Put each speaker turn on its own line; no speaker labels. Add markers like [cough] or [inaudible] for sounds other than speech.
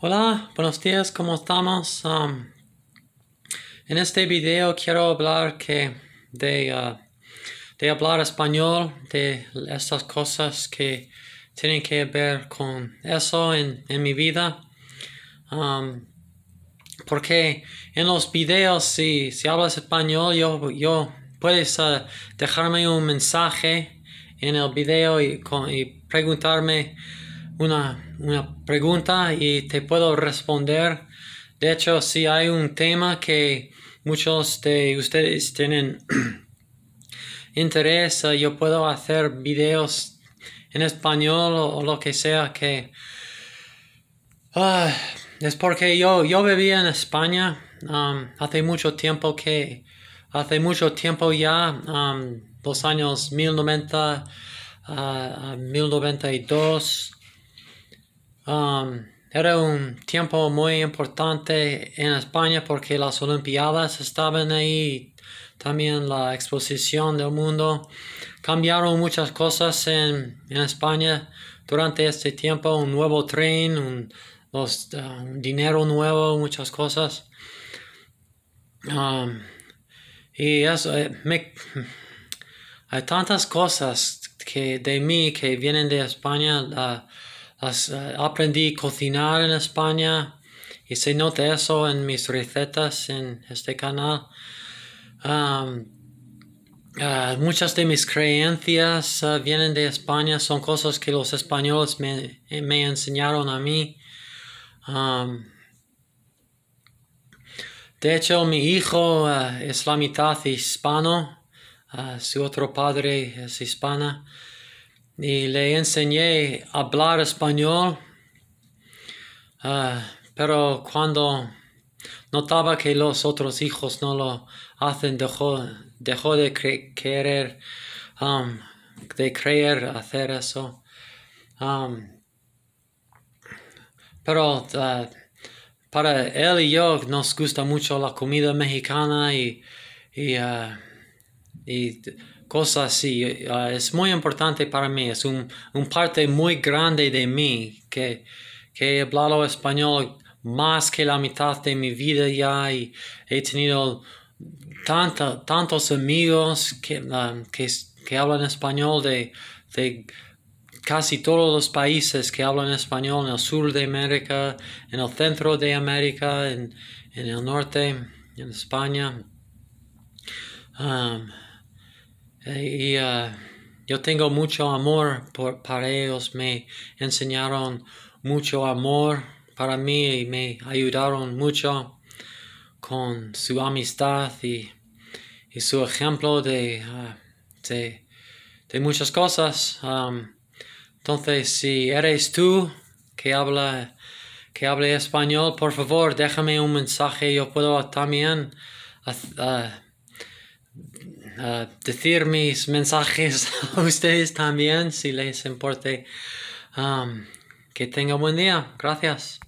Hola, buenos días, ¿cómo estamos? Um, en este video quiero hablar que de, uh, de hablar español, de estas cosas que tienen que ver con eso en, mi vida. Um, porque en los videos, si, si hablas español, yo, yo puedes uh, dejarme un mensaje en el video y preguntarme una, pregunta y te puedo responder. De hecho, si hay un tema que muchos de ustedes tienen [clears throat] interés, eh, yo puedo hacer videos en español o, lo que sea que... Ah, es porque yo, yo vivía en España um, hace mucho tiempo que... Hace mucho tiempo ya, um, los años 1090 a 1092. Um, era un tiempo muy importante en España porque las Olimpiadas estaban ahí, también la exposición del mundo. Cambiaron muchas cosas en, España durante este tiempo, un nuevo tren, un, um, dinero nuevo, muchas cosas. Um, y eso, eh, hay tantas cosas que de mí que vienen de España. Eh, aprendí cocinar en España y se nota eso en mis recetas en este canal. Eh, muchas de mis creencias eh, vienen de España, son cosas que los españoles me, enseñaron a mí. de hecho, mi hijo es la mitad hispano, su otro padre es hispana y le enseñé a hablar español, ah, pero cuando notaba que los otros hijos no lo hacen, dejó, dejó de querer, de creer hacer eso. pero ah, para él y yo nos gusta mucho la comida mexicana y ah, cosas así. Eh, es muy importante para mí, es un, parte muy grande de mí que, he hablado español más que la mitad de mi vida ya y he tenido tanta tantos amigos que, ah, que, hablan español de, casi todos los países que hablan español en el sur de América, en el centro de América, en, el norte, en España. Ah, eh, y ah, yo tengo mucho amor por, para ellos, me enseñaron mucho amor para mí y me ayudaron mucho con su amistad y, su ejemplo ah, de, de, muchas cosas. entonces, si eres tú que habla que hable español, por favor, déjame un mensaje. Yo puedo también ah, Ah, decir mis mensajes [laughs] a ustedes también, si les importe. Ah, que tenga buen día. Gracias.